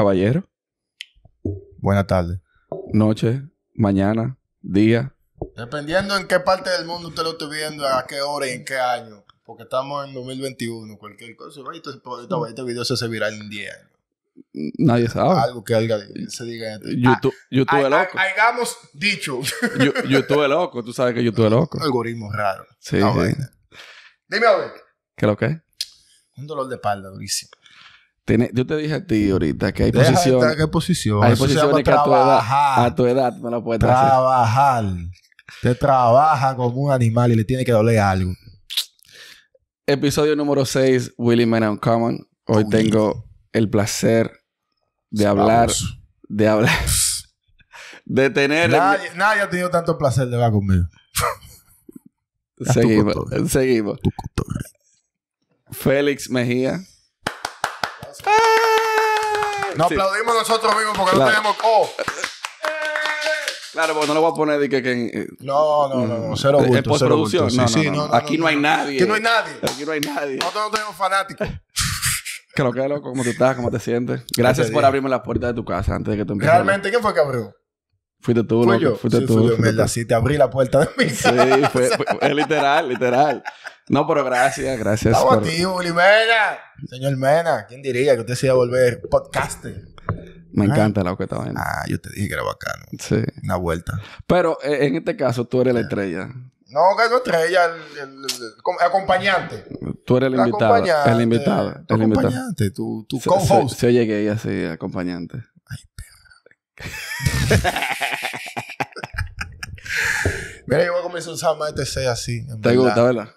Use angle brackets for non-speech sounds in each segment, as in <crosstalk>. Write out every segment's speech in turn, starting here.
caballero. Buenas tardes. Noche, mañana, día. Dependiendo en qué parte del mundo usted lo esté viendo, a qué hora y en qué año. Porque estamos en 2021, cualquier cosa. Este, este video se hace viral en 10 años. Nadie sabe. Algo que se diga. YouTube, YouTube es loco. Hagamos dicho. YouTube loco. Tú sabes que YouTube es loco. Algoritmo raro. Sí, Dime a ver. ¿Qué es lo que es? Un dolor de espalda durísimo yo te dije a ti ahorita que hay posición, posiciones. Que a tu, edad, a tu edad no la puedes trabajar. Trabajar. Te trabaja como un animal y le tiene que doler algo. Episodio número 6, Willy Men Uncommon. Hoy tengo el placer de hablar. De hablar. <laughs> de tener. Nadie, ha tenido tanto placer de hablar conmigo. seguimos. Seguimos. Félix Mejía. No aplaudimos nosotros mismos porque no tenemos co. Claro, porque no lo voy a poner de que, eh, No, no, no, mm. cero Es postproducción. No, no, Aquí no, hay nadie. Aquí no hay nadie. Aquí no hay nadie. Nosotros no tenemos fanáticos. Creo que loco, ¿cómo tú estás? ¿Cómo te sientes? Este Gracias por abrirme las puertas de tu casa antes de que tú empieces. ¿Realmente? ¿Quién fue que abrió? Fuiste tú, Fui yo. Fuiste sí, tú. Fui yo. sí, te abrí la puerta de mi casa. Sí, fue, literal, literal. No, pero gracias, gracias. ¡Vamos a ti, Uli Mena. Señor Mena, ¿quién diría que usted se iba a volver podcaster? Me ah. encanta que está viendo. Ah, yo te dije que era bacano. Sí. Una vuelta. Pero eh, en este caso, tú eres la estrella. No, que no estrella, el, acompañante. Tú eres el invitado. El invitado. el acompañante, tu, co-host. Yo llegué así, acompañante. <laughs> Mira, yo voy a comenzar a usar más este así. ¿Te gusta, verdad?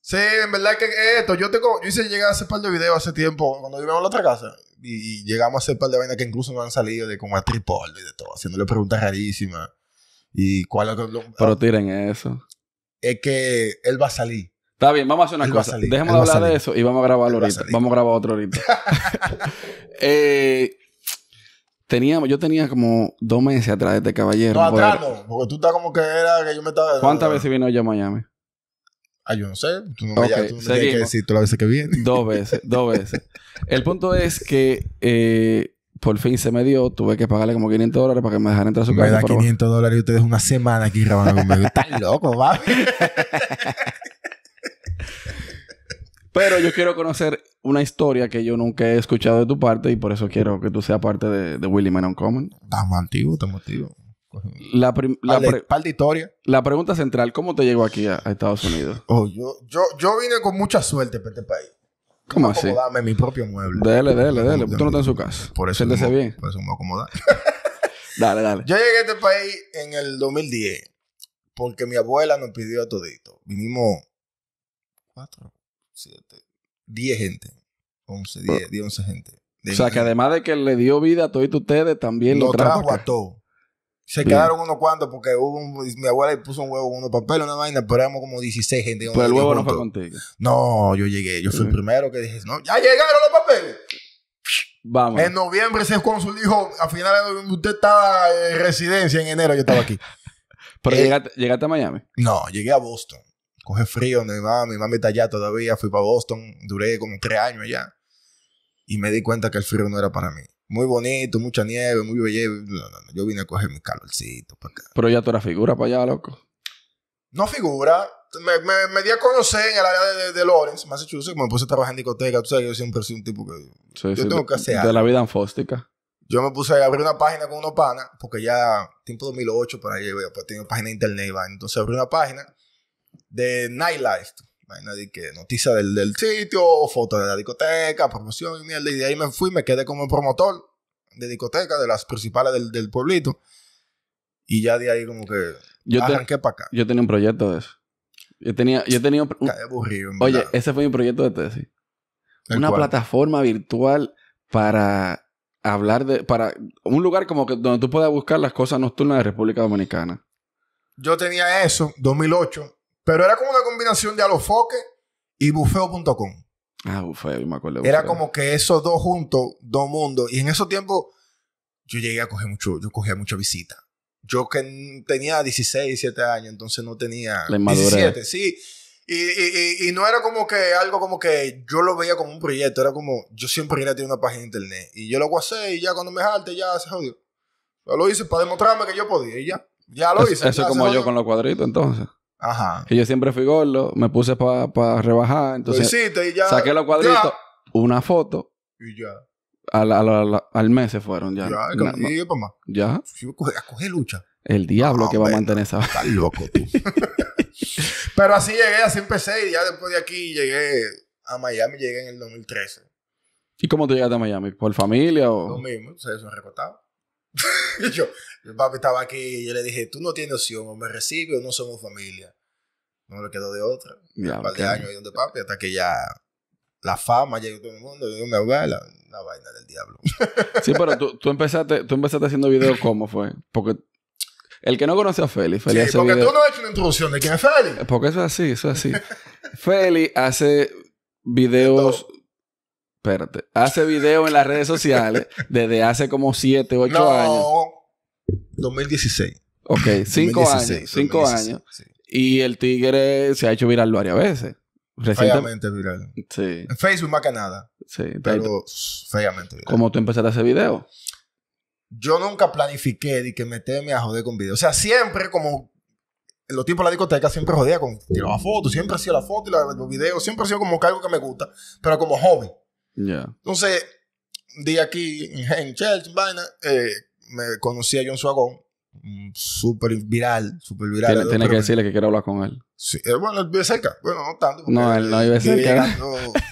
Sí, en verdad que esto, yo tengo, yo hice llegar a hacer par de videos hace tiempo, cuando vivíamos en la otra casa, y, llegamos a hacer par de vainas que incluso no han salido de como a tripol y de todo, haciéndole preguntas rarísimas. Y cuál lo, Pero tiren eso. Es que él va a salir. Está bien, vamos a hacer una cosa. Dejemos de hablar de eso y vamos a grabarlo ahorita. vamos a grabar otro ahorita. <laughs> eh, Teníamos, yo tenía como dos meses atrás de este caballero. No, atrás no, porque tú estás como que era que yo me estaba. ¿Cuántas veces vino yo a Miami? Ah, yo no sé. Tú no tú me tienes que decir todas las veces que viene. Dos veces, dos veces. El punto es que eh, por fin se me dio. Tuve que pagarle como 500 dólares para que me dejaran entrar a su casa. Me da 500 dólares y ustedes una semana aquí grabando conmigo. Estás <laughs> loco, va. Pero yo quiero conocer una historia que yo nunca he escuchado de tu parte y por eso quiero que tú seas parte de, de Willy Man Uncommon. Tan antiguos, tan antiguos. La, la, de historia. la pregunta central, ¿cómo te llegó aquí a, Estados Unidos? Oh, yo, yo, yo, vine con mucha suerte para este país. ¿Cómo, así? Acomodarme mi propio mueble. Dele, dele, dele. Tú no estás en su casa. Por eso, me, bien. Por eso me acomodar. <laughs> dale, dale. Yo llegué a este país en el 2010 porque mi abuela nos pidió a todito. Vinimos cuatro, siete, diez gente. 11, 10, 11 gente. o sea, que además de que le dio vida a todos ustedes, también lo, trajo, a todos. Se quedaron unos cuantos porque hubo un, mi abuela le puso un huevo con unos papeles, una vaina, pero éramos como 16 gente. Pero el huevo no fue contigo. No, yo llegué. Yo fui el primero que dije, no, ya llegaron los papeles. Vamos. En noviembre ese cónsul dijo, a finales de noviembre usted estaba en eh, residencia, en enero yo estaba aquí. <laughs> pero eh, llegaste, a Miami. No, llegué a Boston. Coge frío, mi mamá, mi mamá está allá todavía, fui para Boston, duré como tres años allá y me di cuenta que el frío no era para mí. Muy bonito, mucha nieve, muy belleza. Yo vine a coger mi calorcito para acá. Pero ya tú eras figura para allá, loco. No figura. Me, me, me di a conocer en el área de, de, Lawrence, Massachusetts. Me puse a trabajar en discoteca. Tú sabes que yo siempre soy un tipo que... yo tengo que hacer De la vida anfóstica. Yo me puse a abrir una página con unos panas, porque ya, tiempo 2008, por ahí, pues, tenía página de internet, ¿va? Entonces abrí una página de nightlife. Noticias que noticia del, sitio, foto de la discoteca, promoción y de ahí me fui, me quedé como promotor de discoteca de las principales del, pueblito. Y ya de ahí como que yo arranqué para acá. Yo tenía un proyecto de eso. Yo tenía, yo tenía un... Oye, ese fue mi proyecto de tesis. Una plataforma virtual para hablar de... Para un lugar como que donde tú puedas buscar las cosas nocturnas de República Dominicana. Yo tenía eso, 2008 pero era como una combinación de Alofoque y bufeo.com. Ah, bufeo, yo me acuerdo. Era como que esos dos juntos, dos mundos. Y en esos tiempos yo llegué a coger mucho, yo cogía mucha visita. Yo que tenía 16, 17 años, entonces no tenía... La inmadurez. sí. Y, no era como que algo como que yo lo veía como un proyecto. Era como, yo siempre quería tener una página de internet. Y yo lo guasé y ya cuando me jalte ya se jodió. Yo lo hice para demostrarme que yo podía y ya. Ya lo hice. Eso es como yo con los cuadritos entonces. Ajá. Y yo siempre fui gordo, me puse para rebajar, entonces saqué los cuadritos, una foto. Y ya. Al, mes se fueron ya. Ya, y Ya. lucha. El diablo ah, que va a mantener esa. Está loco tú. <laughs> Pero así llegué, así empecé y ya después de aquí llegué a Miami, llegué en el 2013. ¿Y cómo te llegaste a Miami? ¿Por familia o...? Lo mismo, eso es <laughs> y yo, el papi estaba aquí y yo le dije, tú no tienes opción, o me recibes o no somos familia. No me quedó de otra. Ya, un par de años y de papi hasta que ya la fama llegó a todo el mundo, yo me abuela, una vaina del diablo. <laughs> sí, pero tú, tú, empezaste, tú empezaste haciendo videos, ¿cómo fue? Porque el que no conoce a Feli, Feli sí, porque tú no has hecho una introducción de quién es Feli. Porque eso es así, eso es así. <laughs> Feli hace videos espérate, hace video en las redes sociales desde hace como 7, 8 no, años. 2016. Ok, 5 años. 5 años. Y el tigre se ha hecho viral varias veces. Recientemente viral. Sí. En Facebook más que nada. Sí. Pero feamente viral. ¿Cómo tú empezaste a hacer video? Yo nunca planifiqué de que meterme a joder con video. O sea, siempre como en los tiempos de la discoteca siempre jodía con tiraba fotos, siempre hacía la foto y los videos, siempre ha sido como algo que me gusta, pero como hobby. Entonces, un día aquí en, Church, vaina, eh, me conocí a John Suagón. Súper viral, súper viral. Tiene, que decirle que quiero hablar con él. Sí, eh, bueno, él vive cerca. Bueno, no tanto. No, él no vive cerca. es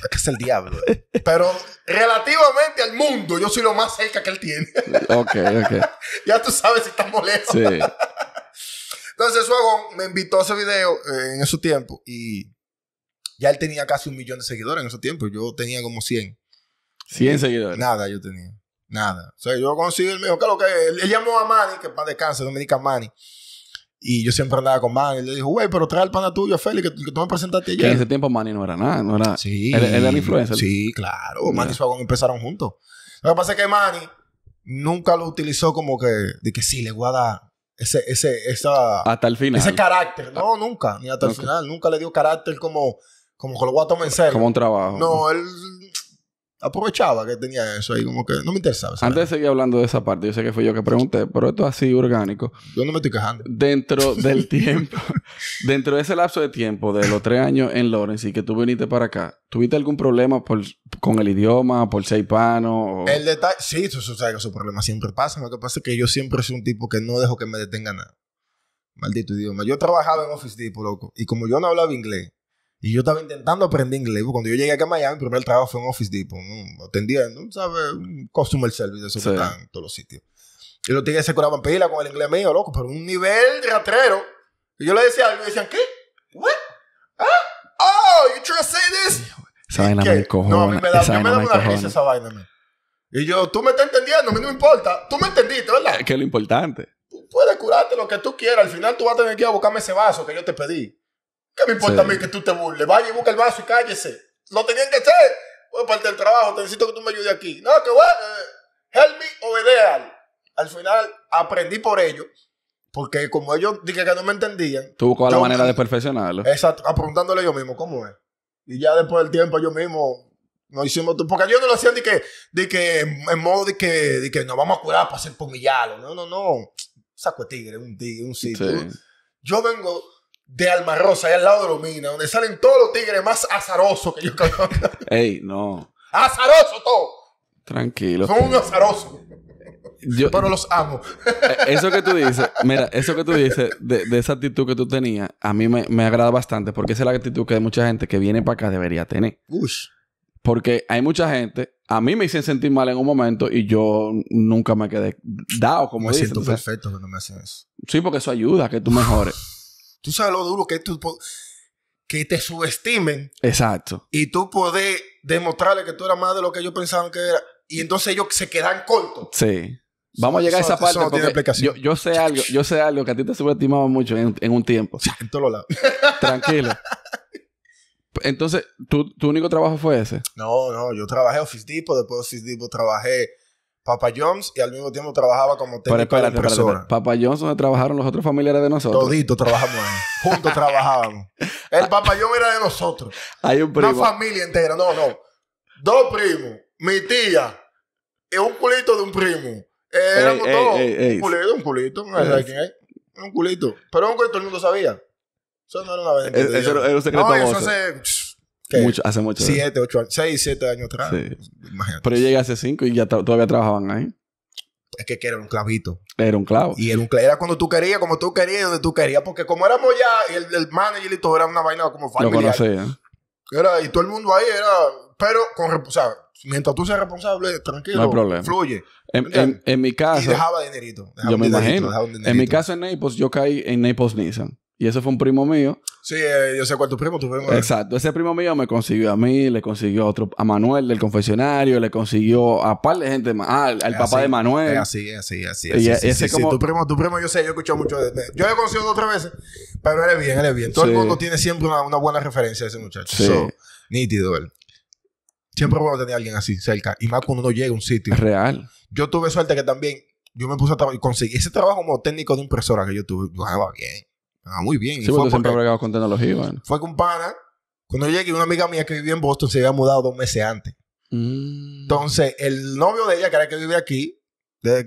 que es el diablo. Pero relativamente al mundo, yo soy lo más cerca que él tiene. <laughs> ok, ok. <laughs> ya tú sabes si está molesto. Sí. <laughs> Entonces, Suagón me invitó a ese video eh, en ese tiempo y ya él tenía casi un millón de seguidores en ese tiempo. Yo tenía como 100. 100 seguidores. Nada, yo tenía. Nada. O sea, yo conocí el me dijo, que? Él, llamó a Manny, que para me Dominica Manny. Y yo siempre andaba con Manny. Le dijo, güey, pero trae el pana tuyo a Félix, que, que, tú me presentaste ayer. en ese tiempo Manny no era nada, no era. Sí. Él, él era influencer. Sí, claro. Manny y Suagón empezaron juntos. Lo que pasa es que Manny nunca lo utilizó como que, de que sí, le voy a dar ese, ese, esa, hasta el final. Ese carácter. No, nunca. Ni hasta el final. Nunca le dio carácter como como que lo voy a tomar en serio. Como un trabajo. No, él aprovechaba que tenía eso ahí, como que no me interesaba. Antes de hablando de esa parte, yo sé que fui yo que pregunté, pero esto es así orgánico. Yo no me estoy quejando. Dentro <laughs> del tiempo, dentro de ese lapso de tiempo de los tres años en Lawrence y que tú viniste para acá, ¿tuviste algún problema con el idioma, por ser hispano? El detalle, sí, eso, eso, sabes que siempre pasa. Lo que pasa es que yo siempre soy un tipo que no dejo que me detenga nada. Maldito idioma. Yo trabajaba en Office Depot, loco, y como yo no hablaba inglés, y yo estaba intentando aprender inglés. Cuando yo llegué acá a Miami, mi primer trabajo fue en Office Depot, atendiendo, ¿sabes? Un customer service, eso que en todos los sitios. Y los tigres se curaban pila con el inglés mío, loco, pero un nivel de ratrero. Y yo le decía algo y decían, ¿qué? ¿What? ¿Ah? Oh, you trying to say this? Esa vaina me No, a mí me da, me da una risa esa vaina, Y yo, tú me estás entendiendo, a mí no me importa. Tú me entendiste, ¿verdad? Que es lo importante. Tú puedes curarte lo que tú quieras. Al final tú vas a tener que ir a buscarme ese vaso que yo te pedí. ¿Qué me importa a mí que tú te burles? Vaya y busca el vaso y cállese. Lo tenían que hacer. Voy a partir del trabajo, te necesito que tú me ayudes aquí. No, que voy eh, help me ideal. Al final aprendí por ellos. Porque como ellos dije que no me entendían. Tú buscabas la manera de perfeccionarlo. Exacto, Apuntándole yo mismo cómo es. Y ya después del tiempo yo mismo no hicimos. Porque yo no lo hacía de que, de que en modo de que, de que nos vamos a curar para ser pumillado No, no, no. Saco tigre, un tigre, un sitio. Sí. Yo vengo de rosa, ahí al lado de Lumina, donde salen todos los tigres más azarosos que yo conozco. <laughs> Ey, no. ¡Azaroso todo! Tranquilo. Son un azarosos. Yo, pero los amo. Eh, eso que tú dices, mira, eso que tú dices de, esa actitud que tú tenías, a mí me, agrada bastante porque esa es la actitud que mucha gente que viene para acá debería tener. Porque hay mucha gente, a mí me hicieron sentir mal en un momento y yo nunca me quedé dado, como Me siento perfecto cuando me hacen eso. Sí, porque eso ayuda a que tú mejores. Tú sabes lo duro que tú que te subestimen. Exacto. Y tú podés demostrarle que tú eras más de lo que ellos pensaban que era. Y entonces ellos se quedan cortos. Sí. Vamos a llegar a esa parte de yo, yo, sé algo, yo sé algo que a ti te subestimaba mucho en, un tiempo. <laughs> En todos lados. <laughs> Tranquilo. Entonces, ¿tu, único trabajo fue ese? No, no, yo trabajé Office Depot, después Office Depot trabajé Papá Jones y al mismo tiempo trabajaba como técnico espérate, de impresora. Espérate, espérate. donde trabajaron los otros familiares de nosotros. Toditos trabajamos ahí. Juntos trabajábamos. El ah. Papa Jones era de nosotros. Hay un primo. Una familia entera. No, no. Dos primos. Mi tía. Y eh, un culito de un primo. Eh, éramos todos. un culito, un culito. quién es. Un culito. Pero un culito todo el mundo sabía. Eso no era una vez. Eso era un secreto no, eso mucho, hace mucho. Siete, ocho años. Seis, siete años atrás. Sí. Imagínate. Pero yo llegué hace cinco y ya todavía trabajaban ahí. Es que, era un clavito. Era un clavo. Y era, un era cuando tú querías, como tú querías, donde tú querías. Porque como éramos ya, el, el manager y todo era una vaina como familiar. Lo conocía. Era, y todo el mundo ahí era... Pero, con, o mientras tú seas responsable, tranquilo. No hay problema. Fluye. En, en, mi casa... Y dejaba dinerito. yo me dinerito, imagino. En mi caso en Naples, yo caí en Naples Nissan. Y ese fue un primo mío. Sí, eh, yo sé cuál tu primo, tu primo. Exacto. Ese primo mío me consiguió a mí, le consiguió a otro, a Manuel del confesionario, le consiguió a par de gente más. Ah, al, papá de Manuel. Es así, así, así. Y, así, ese sí, tu primo, tu primo, yo sé, yo he escuchado mucho de, él. Yo lo he conseguido dos o tres veces, pero él es bien, él es bien. Todo el mundo tiene siempre una, buena referencia a ese muchacho. sí nítido él. Siempre bueno tener a alguien así cerca. Y más cuando uno llega a un sitio. Real. Yo tuve suerte que también yo me puse a trabajar y conseguí ese trabajo como técnico de impresora que yo tuve. Yo ah, va bien. Ah, muy bien. Sí, siempre fue siempre con tecnología, Fue con pana. Cuando yo llegué, una amiga mía que vivía en Boston se había mudado dos meses antes. Mm. Entonces, el novio de ella, que era el que vive aquí,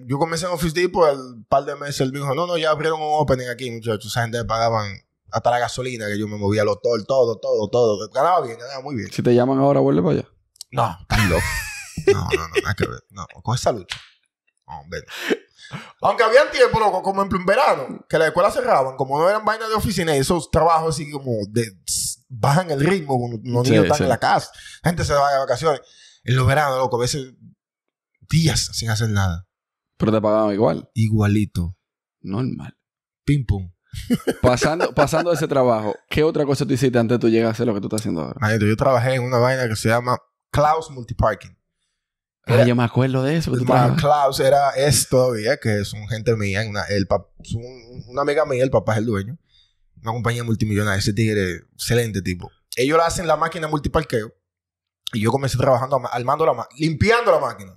yo comencé en Office Depot, el par de meses él me dijo, no, no, ya abrieron un opening aquí, muchachos. Esa gente pagaban hasta la gasolina que yo me movía, los todo, todo, todo, todo. Ganaba bien, ganaba muy bien. Si te llaman ahora, vuelve para allá. No, estás loco. no, no, no, nada que ver. No, con esa lucha. Hombre. Aunque había tiempo, loco, como en verano, que las escuelas cerraban, como no eran vainas de oficina esos trabajos así como bajan el ritmo, los niños están en la casa, la gente se va de vacaciones. En los veranos, loco, a veces días sin hacer nada. Pero te pagaban igual. Igualito. Normal. Pim pum. pasando, pasando ese trabajo, ¿qué otra cosa tú hiciste antes de tú llegar a hacer lo que tú estás haciendo ahora? yo trabajé en una vaina que se llama Klaus Multiparking. Ah, yo me acuerdo de eso. Klaus era, es todavía, que es un gente mía, una, el un, una amiga mía, el papá es el dueño. Una compañía multimillonaria, ese tigre, excelente tipo. Ellos hacen la máquina multiparqueo y yo comencé trabajando, armando la máquina, limpiando la máquina.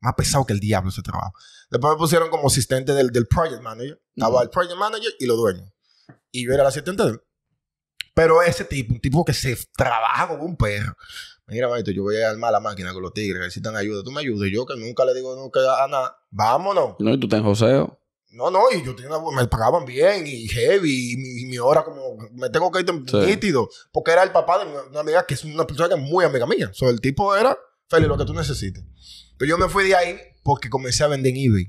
Más pesado que el diablo ese trabajo. Después me pusieron como asistente del, del project manager. Estaba el project manager y los dueños. Y yo era el asistente de él. Pero ese tipo, un tipo que se trabaja como un perro mira, maestro, yo voy a armar la máquina con los tigres, que necesitan ayuda, tú me ayudes. yo que nunca le digo nunca a nada, vámonos. No, y tú estás joseo. No, no, y yo tenía, me pagaban bien y heavy, y mi, hora como, me tengo que ir nítido, porque era el papá de una amiga que es una persona que es muy amiga mía. el tipo era, Feli, lo que tú necesites. Pero yo me fui de ahí porque comencé a vender en eBay.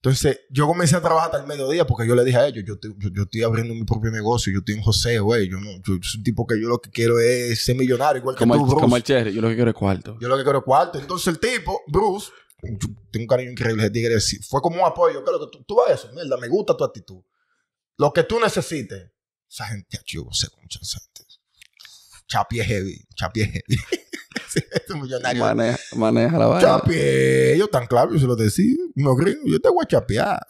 Entonces, yo comencé a trabajar hasta el mediodía porque yo le dije a ellos, yo, estoy, yo, estoy abriendo mi propio negocio, yo estoy en José, güey. Yo, no, yo, soy un tipo que yo lo que quiero es ser millonario, igual que tú, Bruce. Como el Cherry, yo lo que quiero es cuarto. Yo lo que quiero es cuarto. Entonces, el tipo, Bruce, tengo un cariño increíble de fue como un apoyo. Claro tú, vas a eso, mierda, me gusta tu actitud. Lo que tú necesites, esa gente ayuda, sé mucha gente. Chapi es heavy. Chapi es heavy. <laughs> millonario. Maneja, maneja la vaina. Chapié. Yo tan claros, yo se lo decía. No gringo. yo te voy a chapear.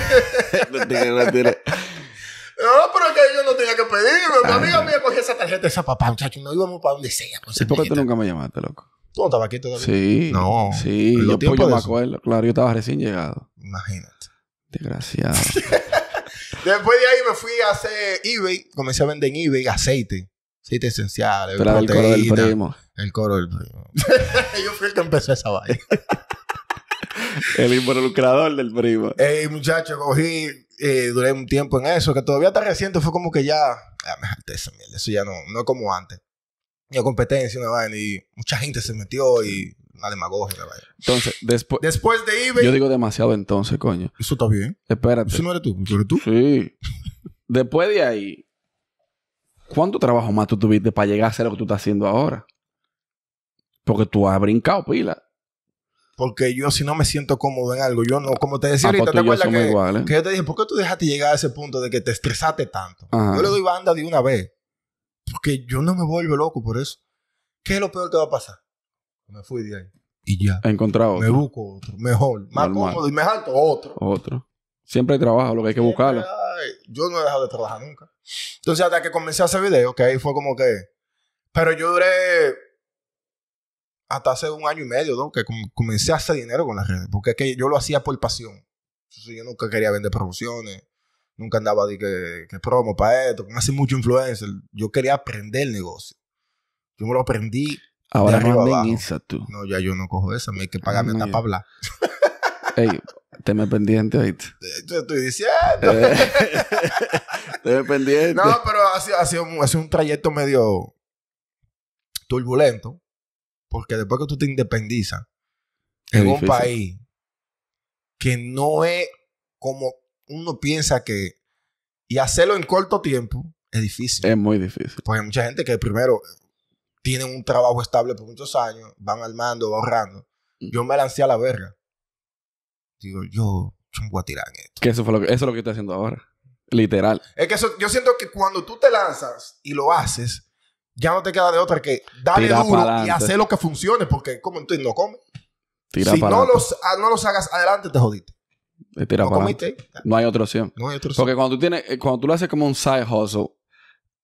<laughs> no tiene, no tiene. No, pero que yo no tenía que pedirme. Mi ah. amiga mía cogió esa tarjeta esa papá, muchacho. No íbamos para donde sea. ¿Y pues, por qué tú nunca me llamaste, loco? ¿Tú no estabas aquí todavía? Sí. No. Sí, yo, pues, yo me acuerdo. Claro, yo estaba recién llegado. Imagínate. Desgraciado. <laughs> Después de ahí me fui a hacer eBay. Comencé a vender en eBay aceite. Aceite esencial, Pero el coro del primo. El coro del primo. <laughs> Yo fui el que empezó esa vaina. <laughs> el involucrador del primo. Ey, muchacho, cogí, eh, duré un tiempo en eso, que todavía está reciente, fue como que ya, Ya, ah, me esa mierda, eso ya no, no es como antes. Yo competencia, una vaina, y mucha gente se metió y una demagogia, la vaina. Entonces, después... Después de eBay... Yo digo demasiado entonces, coño. Eso está bien. Espérate. Eso no eres tú, ¿Eso eres tú. Sí. después de ahí, ¿Cuánto trabajo más tú tuviste para llegar a hacer lo que tú estás haciendo ahora? Porque tú has brincado pila. Porque yo, si no me siento cómodo en algo, yo no, como te decía ah, porque ahorita, ¿te acuerdas que, yo te dije, ¿por qué tú dejaste llegar a ese punto de que te estresaste tanto? Yo le doy banda de una vez. Porque yo no me vuelvo loco por eso. ¿Qué es lo peor que va a pasar? Me fui de ahí. Y ya. He encontrado otro. Me busco otro, mejor, más cómodo y me salto otro. Otro. Siempre hay trabajo, lo que hay que buscarlo yo no he dejado de trabajar nunca. Entonces, hasta que comencé a hacer videos, que ahí fue como que. Pero yo duré hasta hace un año y medio, ¿no? Que comencé a hacer dinero con las redes, porque es que yo lo hacía por pasión. yo nunca quería vender promociones, nunca andaba de que, que promo para esto, no hace mucho influencer. Yo quería aprender el negocio. Yo me lo aprendí. Ahora no No, ya yo no cojo esa, me hay que pagarme ah, para hablar <laughs> Ey, tema pendiente, ahí. Te estoy diciendo. Eh. <laughs> pendiente. No, pero ha sido, un, trayecto medio turbulento. Porque después que tú te independizas en un país que no es como uno piensa que. Y hacerlo en corto tiempo es difícil. Es muy difícil. Porque hay mucha gente que primero tiene un trabajo estable por muchos años, van armando, va ahorrando. Mm. Yo me lancé a la verga digo, yo soy a esto. Que eso, fue lo que, eso es lo que estoy haciendo ahora. Literal. Es que eso, yo siento que cuando tú te lanzas y lo haces, ya no te queda de otra que darle duro y hacer lo que funcione, porque como tú no comes. si no los, no los hagas adelante, te jodiste. no comiste. No hay otra opción. No hay otra opción. Porque cuando tú, tienes, eh, cuando tú lo haces como un side hustle,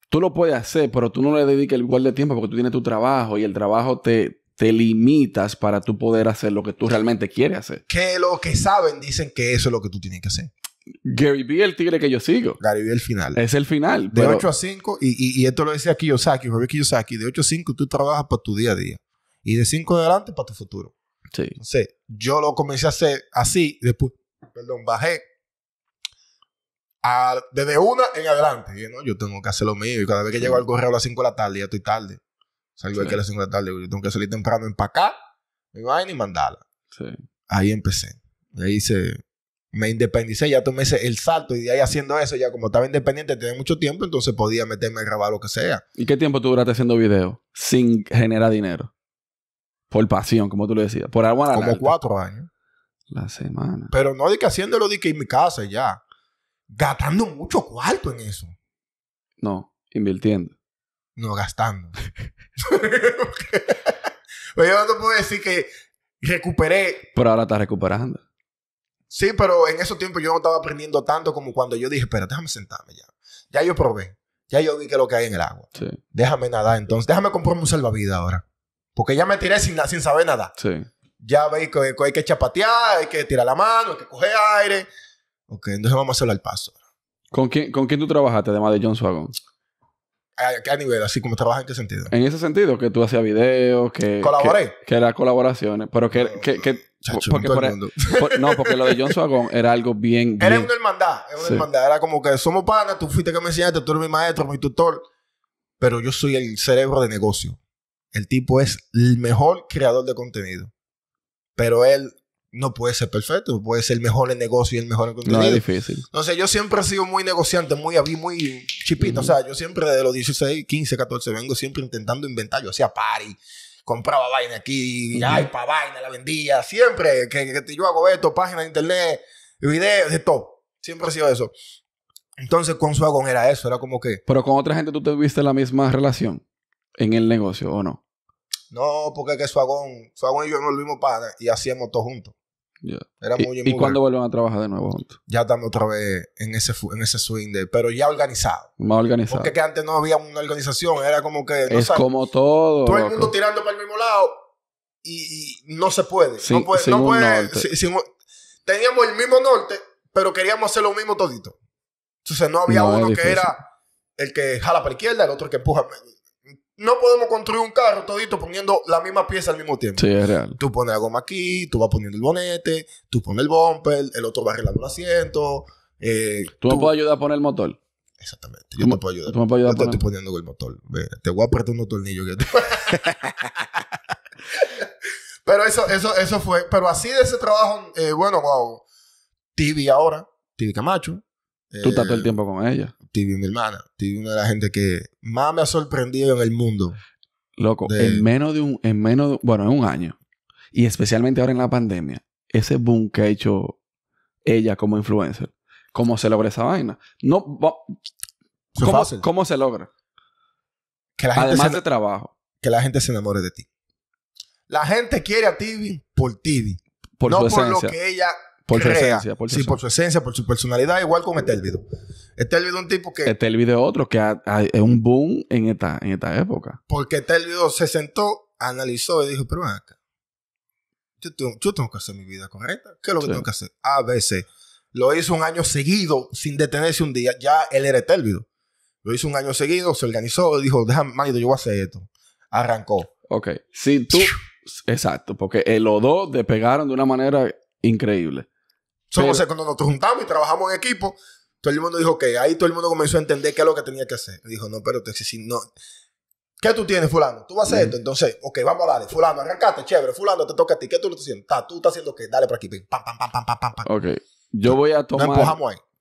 tú lo puedes hacer, pero tú no le dediques el igual de tiempo porque tú tienes tu trabajo y el trabajo te, te limitas para tú poder hacer lo que tú realmente quieres hacer. Que lo que saben dicen que eso es lo que tú tienes que hacer. Gary B, el tigre que yo sigo. Gary B, el final. Es el final. De 8 a 5, y, y, esto lo decía Kiyosaki, Robert Kiyosaki, de 8 a 5 tú trabajas para tu día a día. Y de 5 adelante para tu futuro. Sí. Entonces, yo lo comencé a hacer así, después, perdón, bajé a, desde una en adelante. ¿no? Yo tengo que hacer lo mío. Y cada vez que llego al correo a las 5 de la tarde, ya estoy tarde. Salgo de aquí a las 5 de la tarde, yo tengo que salir temprano, empacar mi vaina y mandarla. Ahí empecé. Ahí hice, me independicé, ya tomé el salto y de ahí haciendo eso, ya como estaba independiente, tenía mucho tiempo, entonces podía meterme a grabar lo que sea. ¿Y qué tiempo tú duraste haciendo video sin generar dinero? Por pasión, como tú le decías. Por agua Como cuatro años. La semana. Pero no de que haciéndolo de que en mi casa ya. Gastando mucho cuarto en eso. No, invirtiendo no gastando. pero yo no te puedo decir que recuperé. Pero ahora estás recuperando. Sí, pero en esos tiempos yo no estaba aprendiendo tanto como cuando yo dije, espera, déjame sentarme ya. Ya yo probé. Ya yo vi que lo que hay en el agua. Sí. Déjame nadar entonces. Déjame comprarme un salvavidas ahora. Porque ya me tiré sin, sin saber nada. Sí. Ya veis que, hay que chapatear, hay que tirar la mano, hay que coger aire. Ok, entonces vamos a hacerlo al paso. ¿Con quién, ¿Con quién tú trabajaste además de John Swagon? ¿A qué nivel? Así como trabajas? en qué sentido. En ese sentido, que tú hacías videos, que... Colaboré. Que, era colaboraciones, pero que... que, no, porque lo de John Suagón era algo bien... Era una hermandad, era hermandad. Era como que somos panas, tú fuiste que me enseñaste, tú eres mi maestro, mi tutor, pero yo soy el cerebro de negocio. El tipo es el mejor creador de contenido. Pero él no puede ser perfecto, puede ser el mejor en negocio y el mejor en contenido. No es difícil. Entonces, yo siempre he sido muy negociante, muy muy chipito. O sea, yo siempre de los 16, 15, 14 vengo siempre intentando inventar. Yo hacía party, compraba vaina aquí, y ay, vaina, la vendía. Siempre que, yo hago esto, páginas de internet, videos, de todo. Siempre ha sido eso. Entonces, con Suagón era eso, era como que. Pero con otra gente tú tuviste la misma relación en el negocio, ¿o no? No, porque es que Suagón, Suagón y yo nos lo mismo para y hacíamos todo juntos. Era muy, ¿Y, cuando ¿y cuándo vuelven a trabajar de nuevo Ya estando otra vez en ese, en ese swing Pero ya organizado. Más organizado. Porque que antes no había una organización. Era como que... es como todo. Todo el mundo tirando para el mismo lado. Y, no se puede. no puede... teníamos el mismo norte, pero queríamos hacer lo mismo todito. Entonces no había uno que era el que jala para la izquierda, el otro que empuja no podemos construir un carro todito poniendo la misma pieza al mismo tiempo. Sí, es real. Tú pones la goma aquí, tú vas poniendo el bonete, tú pones el bumper, el otro va arreglando el asiento. Eh, ¿Tú, me puedes ayudar a poner el motor? Exactamente. Yo me puedo ayudar. ¿Tú me puedes ayudar Yo estoy poniendo el motor. Te voy a apretar un tornillo. que <laughs> Pero eso, eso, eso fue. Pero así de ese trabajo, eh, bueno, wow. TV ahora, TV Camacho. Tú estás todo el eh, tiempo con ella. Stevie, mi hermana. Stevie, una de las gente que más me ha sorprendido en el mundo. Loco, en menos de un, en menos, bueno, en un año. Y especialmente ahora en la pandemia, ese boom que ha hecho ella como influencer. ¿Cómo se logra esa vaina? No, ¿cómo, se logra? Que la gente Además se, de trabajo. Que la gente se enamore de ti. La gente quiere a Tibi por Tibi. Por no por lo que ella por Su esencia, por su sí, por su esencia, por su personalidad, igual con Etelvido. Este Estelvido es un tipo que... Telvid este es otro que es un boom en esta, en esta época. Porque Estelvido se sentó, analizó y dijo, pero acá, yo tengo, que hacer mi vida correcta. ¿Qué es lo que tengo que hacer? A veces lo hizo un año seguido sin detenerse un día. Ya él era Telvido. Lo hizo un año seguido, se organizó, y dijo, déjame, yo voy a hacer esto. Arrancó. Ok. Sí, tú... Exacto, porque el eh, los dos despegaron de una manera increíble. Somos Pero... cuando nosotros juntamos y trabajamos en equipo, todo el mundo dijo, ok, ahí todo el mundo comenzó a entender qué es lo que tenía que hacer. dijo, no, pero te, si no... ¿Qué tú tienes, fulano? Tú vas a hacer esto. Entonces, ok, vamos a darle. Fulano, arrancate, chévere. Fulano, te toca a ti. ¿Qué tú lo estás haciendo? tú estás haciendo qué. Dale por aquí. pam, pam, pam, pam, pam, pam. Ok. Yo voy a tomar...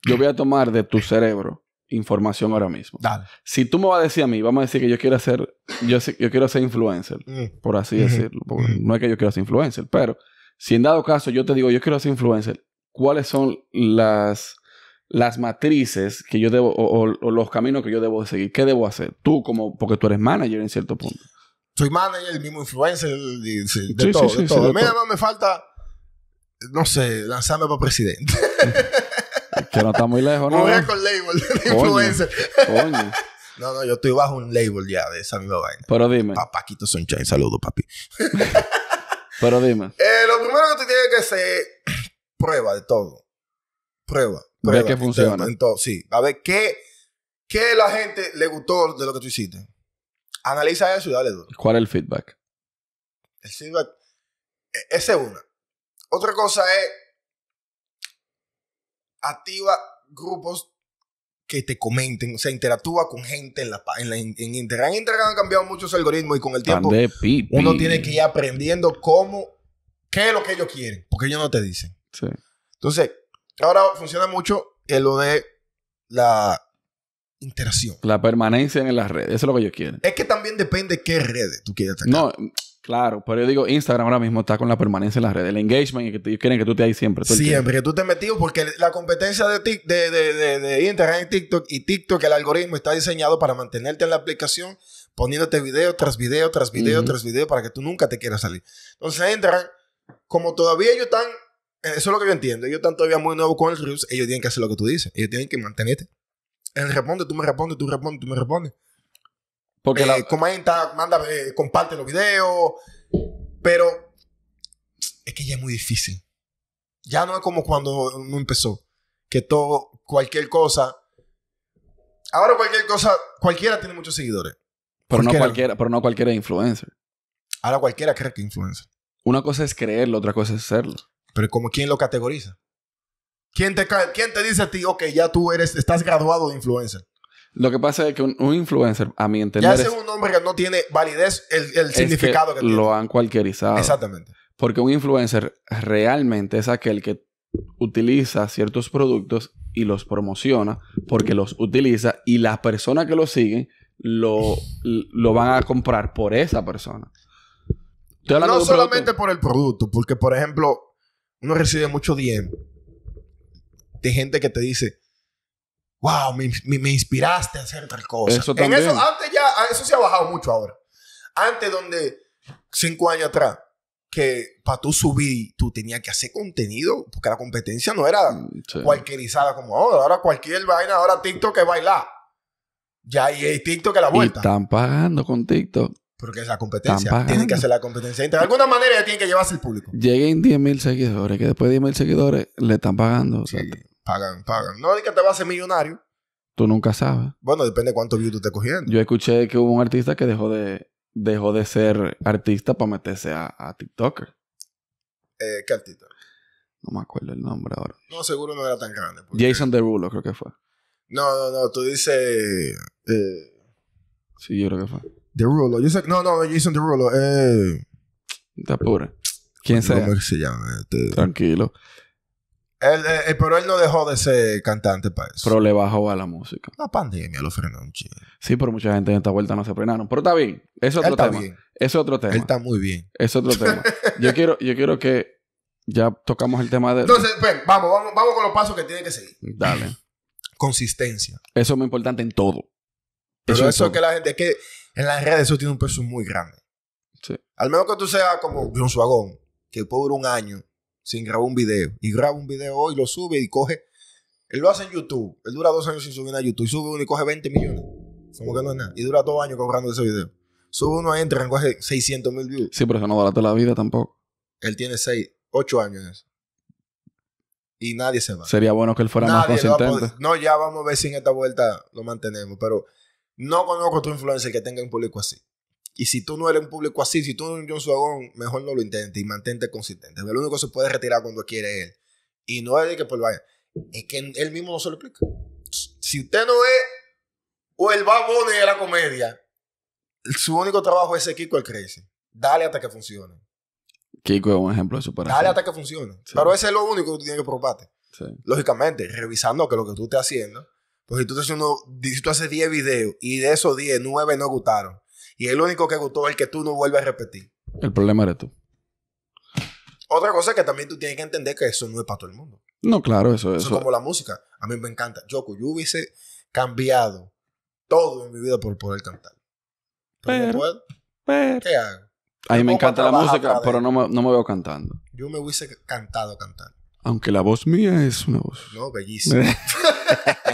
Yo voy a tomar de tu cerebro información ahora mismo. Dale. Si tú me vas a decir a mí, vamos a decir que yo quiero ser... Yo, yo quiero ser influencer, mm. por así decirlo. Mm. No es que yo quiero ser influencer, pero... Si en dado caso yo te digo, yo quiero ser influencer, ¿cuáles son las las matrices que yo debo, o, los caminos que yo debo seguir. ¿Qué debo hacer? Tú, como, porque tú eres manager en cierto punto. Soy manager, el mismo influencer, de, todo, de todo. De me falta, no sé, lanzarme para presidente. <laughs> que no está muy lejos, <laughs> ¿no? Un con label de <laughs> influencer. Coño. No, no, yo estoy bajo un label ya de esa misma vaina. Pero dime. Papaquito Sunshine, saludo, papi. Pero dime. Eh, lo primero que tú tienes que hacer, prueba de todo. Prueba que funciona. Entonces, sí. A ver, ¿qué, ¿qué la gente le gustó de lo que tú hiciste? Analiza eso y dale ¿Cuál es el feedback? El feedback. E, ese es una. Otra cosa es. Activa grupos que te comenten, o sea, interactúa con gente en la en, en, Instagram. En Instagram han cambiado muchos algoritmos y con el tiempo uno tiene que ir aprendiendo cómo, qué es lo que ellos quieren, porque ellos no te dicen. Sí. Entonces, Ahora funciona mucho en lo de la interacción. La permanencia en las redes. Eso es lo que yo quiero. Es que también depende qué redes tú quieras tener. No, claro. Pero yo digo, Instagram ahora mismo está con la permanencia en las redes. El engagement y que quieren que tú te ahí siempre. Siempre. Que tú te metido porque la competencia de, de, Instagram y TikTok y TikTok, el algoritmo está diseñado para mantenerte en la aplicación poniéndote video tras video tras video tras video para que tú nunca te quieras salir. Entonces Instagram, como todavía ellos están eso es lo que yo entiendo. yo están todavía muy nuevo con el ruse. Ellos tienen que hacer lo que tú dices. Ellos tienen que mantenerte. Él responde, tú me respondes, tú respondes, tú me respondes. Porque eh, la... comenta, manda, eh, comparte los videos. Pero es que ya es muy difícil. Ya no es como cuando uno empezó. Que todo, cualquier cosa. Ahora cualquier cosa, cualquiera tiene muchos seguidores. Pero no cualquiera, pero no cualquiera es influencer. Ahora cualquiera cree que es influencer. Una cosa es creerlo, otra cosa es serlo. Pero como quién lo categoriza. ¿Quién te, ¿Quién te dice a ti, ok, ya tú eres, estás graduado de influencer? Lo que pasa es que un, influencer, a mi entender. Ya es un nombre que no tiene validez el, significado que, tiene. Lo han cualquierizado. Exactamente. Porque un influencer realmente es aquel que utiliza ciertos productos y los promociona porque los utiliza y las personas que lo siguen lo, lo van a comprar por esa persona. No solamente por el producto, porque por ejemplo, uno recibe mucho DM de gente que te dice, wow, me, inspiraste a hacer tal cosa. Eso eso, antes ya, eso se ha bajado mucho ahora. Antes donde, cinco años atrás, que para tú subir, tú tenías que hacer contenido, porque la competencia no era mm, cualquierizada como ahora. Ahora cualquier vaina, ahora TikTok que bailar. Ya, y TikTok que la vuelta. Y están pagando con TikTok. Porque es la competencia. Tienen que hacer la competencia. De alguna manera ya tienen que llevarse el público. Lleguen 10.000 seguidores, que después de 10.000 seguidores le están pagando. pagan, pagan. No es que te vas a hacer millonario. Tú nunca sabes. Bueno, depende de cuánto YouTube tú estés cogiendo. Yo escuché que hubo un artista que dejó de, dejó de ser artista para meterse a, a TikToker. Eh, ¿Qué artista? No me acuerdo el nombre ahora. No, seguro no era tan grande. Jason Derulo creo que fue. No, no, no. Tú dices... Eh, sí, yo creo que fue. De Rulo. No, no, Jason Derulo. Eh... Está pura. ¿Quién sabe? ¿Cómo se llama? Este. Tranquilo. Eh, eh, pero él no dejó de ser cantante para eso. Pero le bajó a la música. La pandemia lo frenó un Sí, pero mucha gente en esta vuelta no se frenaron. Pero está bien. Es otro está tema. Eso Es otro tema. Él está muy bien. Es otro tema. <laughs> yo, quiero, yo quiero que ya tocamos el tema de... Entonces, ven, vamos, vamos, con los pasos que tiene que seguir. Dale. Consistencia. Eso es muy importante en todo. Pero eso, es que la gente... Que en las redes eso tiene un peso muy grande. Sí. Al menos que tú seas como un Suagón, que puede durar un año sin grabar un video. Y graba un video hoy, lo sube y coge. Él lo hace en YouTube. Él dura dos años sin subir a YouTube. Y Sube uno y coge 20 millones. Como que no es nada. Y dura dos años cobrando ese video. Sube uno entra. Y coge 600 mil views. Sí, pero eso no toda la vida tampoco. Él tiene 6, 8 años eso. Y nadie se va. Sería bueno que él fuera más consistente. No, ya vamos a ver si en esta vuelta lo mantenemos. Pero no conozco a tu influencer que tenga un público así. Y si tú no eres un público así, si tú no eres un John mejor no lo intentes y mantente consistente. Lo único que se puede retirar cuando quiere él. Y no es de que por vaya. Es que él mismo no se lo explica. Si usted no es o el babón de la comedia, su único trabajo es seguir Kiko el crazy. Dale hasta que funcione. Kiko es un ejemplo de eso. Dale hasta que funcione. Pero ese es lo único que tú tienes que probarte. Lógicamente, revisando que lo que tú estés haciendo pues si tú, haces 10 videos y de esos 10, 9 no gustaron. Y el único que gustó es el que tú no vuelves a repetir. El problema eres tú. Otra cosa que también tú tienes que entender que eso no es para todo el mundo. No, claro, eso es. Eso es como la música. A mí me encanta. Yo, yo hubiese cambiado todo en mi vida por poder cantar. Pero, ¿Qué hago? A mí me encanta la música, pero no me, veo cantando. Yo me hubiese cantado cantar. Aunque la voz mía es una voz. No, bellísima. <laughs>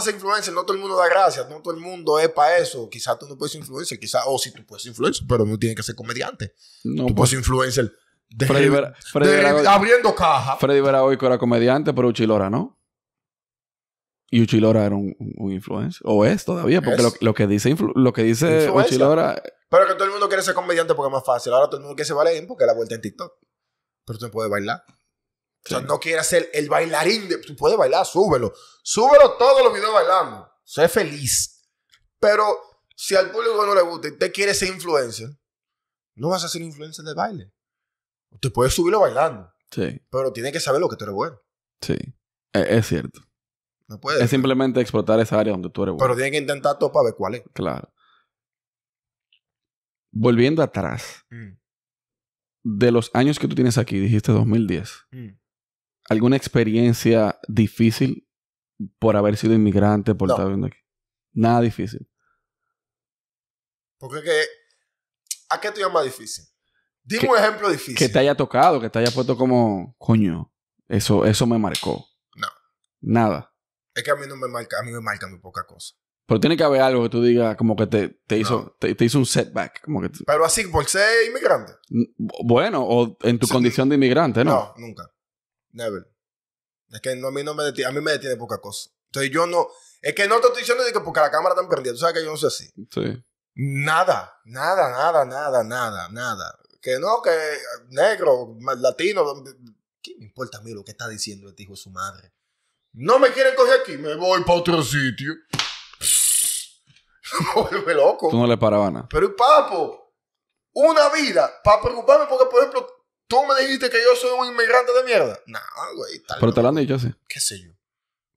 ser influencer, no todo el mundo da gracias, no todo el mundo es para eso. Quizás tú no puedes ser quizás, o si tú puedes ser pero no tienes que ser comediante. No, tú puedes pues. ser influencer de, Freddy Vera, Freddy Vera, abriendo caja. Freddy era comediante, pero Uchilora no. Y Uchilora era un, influencer. O es todavía, porque lo, que dice, lo que dice Uchilora. Eh, pero que todo el mundo quiere ser comediante porque es más fácil. Ahora todo el mundo quiere ser bailarín porque la vuelta en TikTok. Pero tú no puedes bailar no quieras ser el bailarín. De, tú puedes bailar, súbelo. Súbelo todos los videos bailando. Sé feliz. Pero si al público no le gusta y usted quiere ser influencer, no vas a ser influencer de baile. Usted puede subirlo bailando. Sí. Pero tiene que saber lo que tú eres bueno. Sí. E, es, cierto. No puede Es simplemente explotar esa área donde tú eres bueno. Pero tiene que intentar todo para ver cuál es. Claro. Volviendo atrás. Mm. De los años que tú tienes aquí, dijiste 2010 alguna experiencia difícil por haber sido inmigrante, por estar viviendo aquí? Nada difícil. Porque que, ¿a qué te llama difícil? Dime un ejemplo difícil. Que te haya tocado, que te haya puesto como, coño, eso, eso me marcó. No. Nada. Es que a mí no me marca, a mí me marca muy poca cosa. Pero tiene que haber algo que tú digas como que te, hizo, te, hizo un setback. Como Pero así, por ser inmigrante. Bueno, o en tu condición de inmigrante, ¿no? No, nunca. Never. Es que a mí no me detiene, a mí me detiene poca cosa. Entonces yo no, es que no te estoy diciendo que porque la cámara está perdida, tú sabes que yo no soy así. Sí. Nada, nada, nada, nada, nada, nada. Que no, que eh, negro, latino, ¿qué me importa a mí lo que está diciendo este hijo de su madre? No me quieren coger aquí, me voy para otro sitio. <laughs> me loco. Tú no le parabas nada. Pero papo, una vida para preocuparme porque, por ejemplo, Tú me dijiste que yo soy un inmigrante de mierda. No, güey. está. Pero te lo han dicho así. ¿Qué sé yo?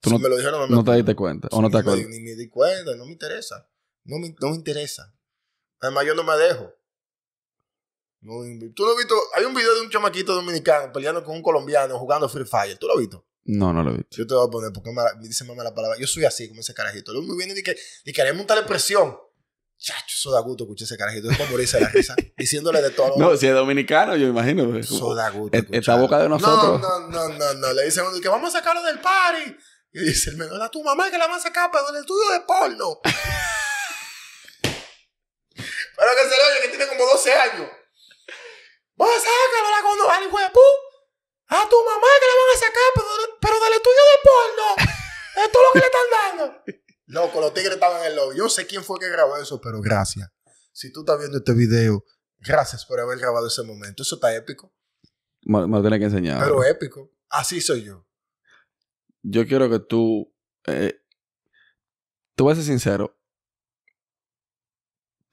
Tú no, me lo dijeron, no, te diste cuenta. no te acuerdas. Ni me di cuenta, no me interesa. No me, no me interesa. Además, yo no me dejo. tú lo has visto. Hay un video de un chamaquito dominicano peleando con un colombiano jugando Free Fire. ¿Tú lo has visto? No, no lo he visto. Yo te voy a poner porque me, dice mamá la palabra. Yo soy así, como ese carajito. Luego me viene y que, queremos montar presión. Chacho, Sodaguto, escuché ese carajito. Es como morirse la risa. <laughs> Diciéndole de todo. No, si es dominicano, yo imagino. Eso Sodaguto. E-, esta boca de nosotros. No, no, no, no. no. Le dicen que vamos a sacarlo del party. Y dice el a tu mamá que la van a sacar, pero del estudio de porno. <laughs> pero que se le oye que tiene como 12 años. Vos la cuando van, hijo de pu. A tu mamá que la van a sacar, pero, del estudio de porno. Esto <laughs> es todo lo que le están dando. Loco, los tigres estaban en el lobby. Yo sé quién fue que grabó eso, pero gracias. Si tú estás viendo este video, gracias por haber grabado ese momento. Eso está épico. Me lo tienes que enseñar. Pero épico. Así soy yo. Yo quiero que tú. Eh, tú vas a ser sincero.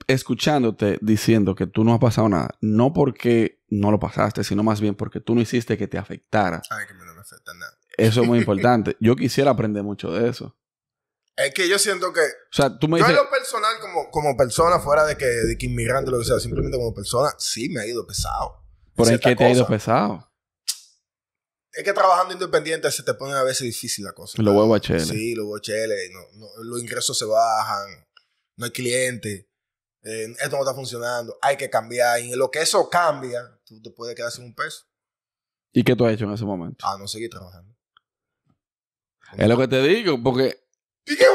Escuchándote diciendo que tú no has pasado nada, no porque no lo pasaste, sino más bien porque tú no hiciste que te afectara. Ay, que me no me afecta nada. Eso es muy <laughs> importante. Yo quisiera aprender mucho de eso. Es que yo siento que. O sea, tú me dices. Yo lo personal, como, como persona, fuera de que, de inmigrante, lo que sea, simplemente como persona, sí me ha ido pesado. ¿Por el que te ha ido pesado? Es que trabajando independiente se te pone a veces difícil la cosa. Los huevos Sí, los huevo No, los ingresos se bajan. No hay cliente eh, esto no está funcionando. Hay que cambiar. Y en lo que eso cambia, tú te puedes quedar sin un peso. ¿Y qué tú has hecho en ese momento? Ah, no seguir trabajando. Es lo que te digo, porque qué?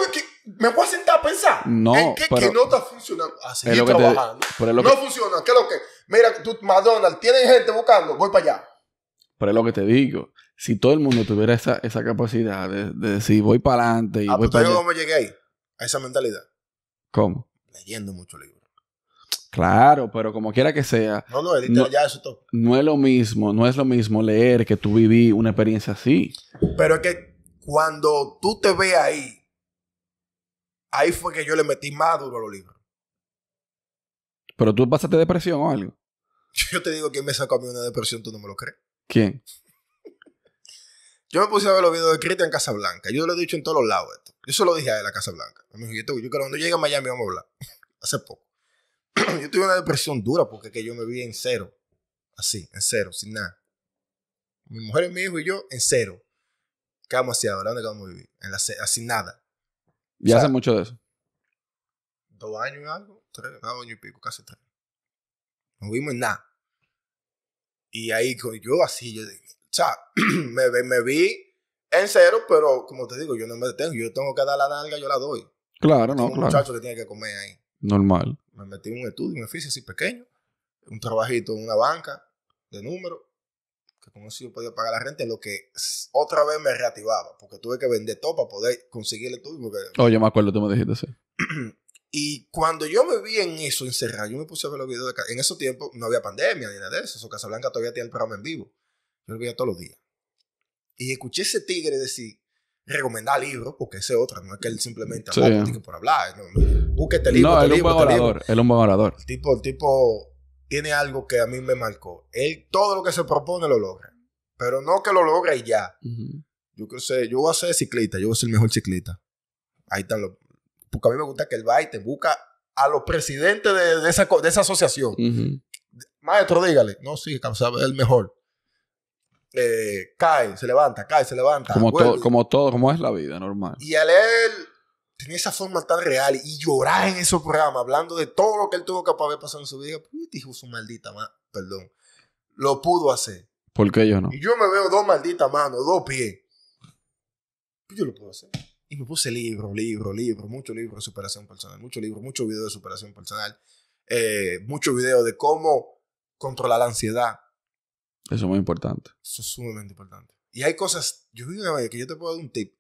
me voy a sentar a pensar no, en qué es que no está funcionando. ¿Así ah, seguir trabajando. no funciona. ¿Qué es lo que? Mira, tú, McDonald's, tienen gente buscando, voy para allá. Pero es lo que te digo. Si todo el mundo tuviera esa, esa capacidad de, decir voy para adelante y ah, voy pues, para cómo llegué ahí? A esa mentalidad. ¿Cómo? Leyendo mucho libro. Claro, pero como quiera que sea. No, no, editar, no, ya eso todo. No es lo mismo, no es lo mismo leer que tú viví una experiencia así. Pero es que cuando tú te ves ahí ahí fue que yo le metí más duro a los libros. Pero tú pasaste depresión o algo. <laughs> Yo te digo que me sacó a mí una depresión, tú no me lo crees. ¿Quién? <laughs> yo me puse a ver los videos de Cristian Casablanca. Yo lo he dicho en todos los lados esto. Yo se lo dije a él Casa Casablanca. Me dijo, yo, creo que cuando llegue a Miami vamos a hablar. <laughs> Hace poco. <clears throat> yo tuve una depresión dura porque yo me vi en cero. Así, en cero, sin nada. Mi mujer, mi hijo y yo en cero. ¿Qué vamos a hacer ahora? ¿Dónde vamos a vivir? En la, así nada. Y hace mucho de eso. Dos años y algo, tres, dos años y pico, casi tres. No vimos en nada. Y ahí yo así, yo o sea, <clears throat> me, me vi en cero, pero como te digo, yo no me detengo. Yo tengo que dar la nalga, yo la doy. Claro, no, un claro. muchacho que tiene que comer ahí. Normal. Me metí en un estudio, un oficio así pequeño, un trabajito en una banca de números que con eso yo podía pagar la renta, lo que otra vez me reactivaba, porque tuve que vender todo para poder conseguirle el estudio. <clears throat> Oh, yo me acuerdo, tú me dijiste eso. <clears throat> y cuando yo me vi en eso encerrado, yo me puse a ver los videos de acá. En esos tiempos no había pandemia ni nada de eso, Casa Casablanca todavía tenía el programa en vivo. Yo lo veía todos los días. Y escuché ese tigre decir, recomendar libros, porque ese otro, no es que él simplemente sí. habla, por hablar. No, este Busca este libro. No, él, un buen él es un buen orador. el tipo tiene algo que a mí me marcó. Él todo lo que se propone lo logra. Pero no que lo logre y ya. Yo qué sé, yo voy a ser ciclista, yo voy a ser el mejor ciclista. Ahí están los... Porque a mí me gusta que él va y te busca a los presidentes de, esa, asociación. Maestro, dígale. No, sí, el mejor. Eh, cae, se levanta, cae, se levanta. Como, como todo, como es la vida normal. Y al él en esa forma tan real y llorar en esos programas, hablando de todo lo que él tuvo que de pasar en su vida, pues dijo este su maldita mano, perdón, lo pudo hacer. ¿Por qué yo no? Y yo me veo dos malditas manos, dos pies. Pues yo lo puedo hacer. Y me puse libro, libro, libro, mucho libro de superación personal, mucho libro, mucho video de superación personal, eh, mucho video de cómo controlar la ansiedad. Eso es muy importante. Eso es sumamente importante. Y hay cosas, yo vi una vez que yo te puedo dar un tip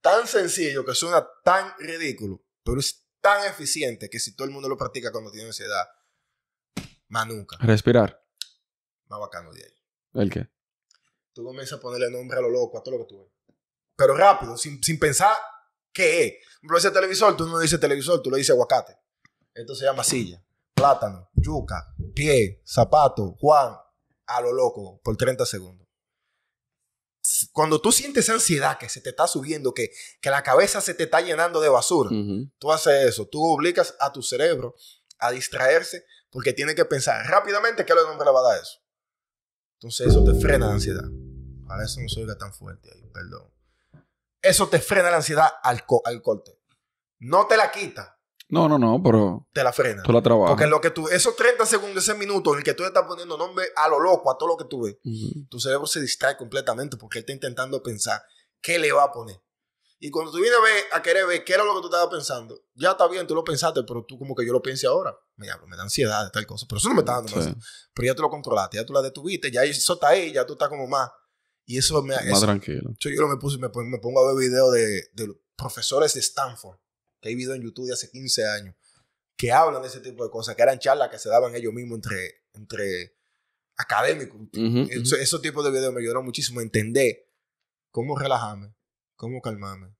tan sencillo que suena tan ridículo, pero es tan eficiente que si todo el mundo lo practica cuando tiene ansiedad, más nunca. Respirar. Más bacano de ahí. ¿El qué? Tú comienzas a ponerle nombre a lo loco, a todo lo que tú ves. Pero rápido, sin, pensar qué es. Por ese televisor, tú no le dices televisor, tú le dices aguacate. Esto se llama silla, plátano, yuca, pie, zapato, Juan, a lo loco, por 30 segundos cuando tú sientes ansiedad que se te está subiendo, que, que la cabeza se te está llenando de basura, tú haces eso, tú obligas a tu cerebro a distraerse porque tiene que pensar rápidamente qué le va a dar eso. Entonces eso te frena la ansiedad. Para eso no se oiga tan fuerte ahí, perdón. Eso te frena la ansiedad al, al corte. No te la quita, no, no, no, pero. Te la frena. Tú la trabajas. Porque lo que tú. Esos 30 segundos, ese minuto en el que tú le estás poniendo nombre a lo loco, a todo lo que tú ves, tu cerebro se distrae completamente porque él está intentando pensar qué le va a poner. Y cuando tú vienes a, a querer ver qué era lo que tú estabas pensando, ya está bien, tú lo pensaste, pero tú como que yo lo pensé ahora. Me, me da ansiedad, tal cosa. Pero eso no me está dando nada. Pero ya tú lo controlaste, ya tú la detuviste, ya eso está ahí, ya tú estás como más. Y eso me. Más tranquilo. Yo, yo me puse, me, me pongo a ver videos de, de profesores de Stanford que hay videos en YouTube de hace 15 años que hablan de ese tipo de cosas, que eran charlas que se daban ellos mismos entre, entre académicos. Esos tipos de videos me ayudaron muchísimo a entender cómo relajarme, cómo calmarme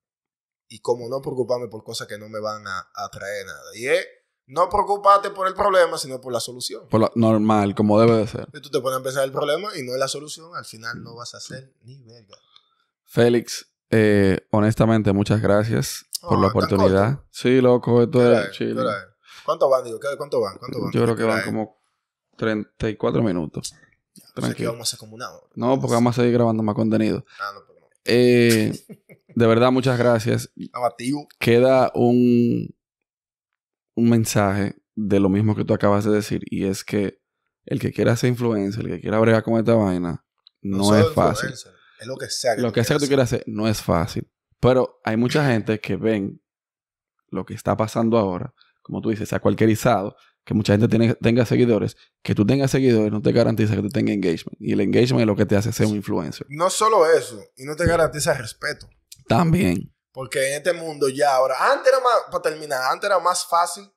y cómo no preocuparme por cosas que no me van a, atraer nada. Y es no preocuparte por el problema, sino por la solución. Por lo normal, como debe de ser. Y tú te pones a pensar el problema y no es la solución, al final no vas a hacer ni verga. Félix, eh, honestamente, muchas gracias por la oh, oportunidad. Corto. Sí, loco, esto era, chido. ¿Cuánto van? Digo, ¿cuánto van? ¿Cuánto van? Yo creo este, que van e. como 34 minutos. vamos a No, porque vamos a seguir grabando más contenido. Ah, no, pues eh, <laughs> de verdad, muchas gracias. Queda un, un mensaje de lo mismo que tú acabas de decir. Y es que el que quiera ser influencer, el que quiera bregar con esta vaina, no, es fácil. Es lo que sea que lo que sea que tú quieras hacer no es fácil. Pero hay mucha gente que ven lo que está pasando ahora, como tú dices, se ha cualquierizado, que mucha gente tenga seguidores. Que tú tengas seguidores no te garantiza que tú tengas engagement. Y el engagement es lo que te hace ser un influencer. No solo eso, y no te garantiza respeto. También. Porque en este mundo ya ahora, antes era más, para terminar, antes era más fácil.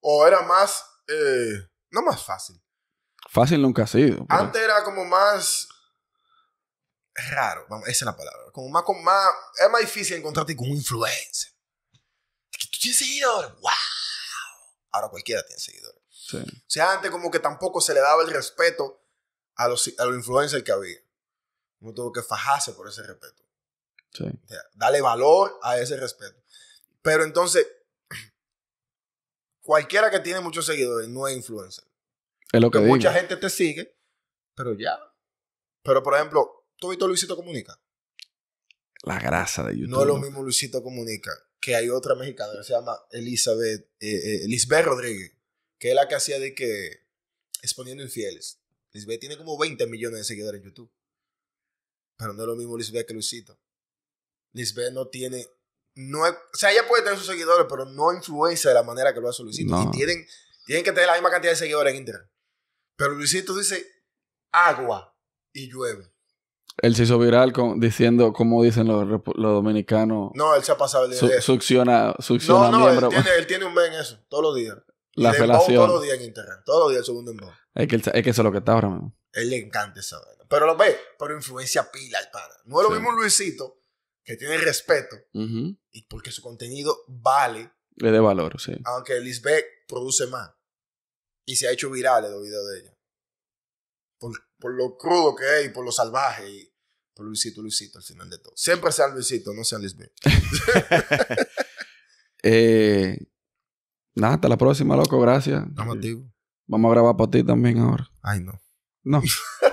O era más, eh, no más fácil. Fácil nunca ha sido. Antes era como más raro, esa es la palabra. Como más, con más, es más difícil encontrarte con un influencer. que tú tienes seguidores, wow. Ahora cualquiera tiene seguidores. Sí. O sea, antes como que tampoco se le daba el respeto a los, a los influencers que había. Uno tuvo que fajarse por ese respeto. Sí. dale valor a ese respeto. Pero entonces, cualquiera que tiene muchos seguidores no es influencer. Es lo que Mucha gente te sigue, pero ya. Pero por ejemplo, ¿Tú y todo Luisito Comunica? La grasa de YouTube. No es lo mismo Luisito Comunica, que hay otra mexicana que se llama Elizabeth, eh, eh, Lisbeth Rodríguez, que es la que hacía de que exponiendo infieles. Lisbeth tiene como 20 millones de seguidores en YouTube. Pero no es lo mismo Lisbeth que Luisito. Lisbeth no tiene. No o sea, ella puede tener sus seguidores, pero no influencia de la manera que lo hace Luisito. Y tienen, tienen que tener la misma cantidad de seguidores en Internet. Pero Luisito dice agua y llueve. Él se hizo viral diciendo como dicen los, los, dominicanos. No, él se ha pasado el día de eso. Succiona, succiona no, no, Él tiene, él tiene un B en eso, todos los días. La felación. Todos los días en Internet. todos los días el segundo en Es que, es que eso es lo que está ahora mismo. Él le encanta esa vaina. Pero lo ve, pero influencia pila el pana. No es lo mismo Luisito, que tiene respeto, y porque su contenido vale. Le dé valor, sí. Aunque Lisbeth produce más. Y se ha hecho viral los videos de ella. Por, por lo crudo que es y por lo salvaje. Y, Luisito, Luisito al final de todo. Siempre sean Luisito, no sean Lisbeth. <laughs> eh, nada, hasta la próxima, loco. Gracias. Vamos, Vamos a grabar para ti también ahora. Ay, no. No. <laughs>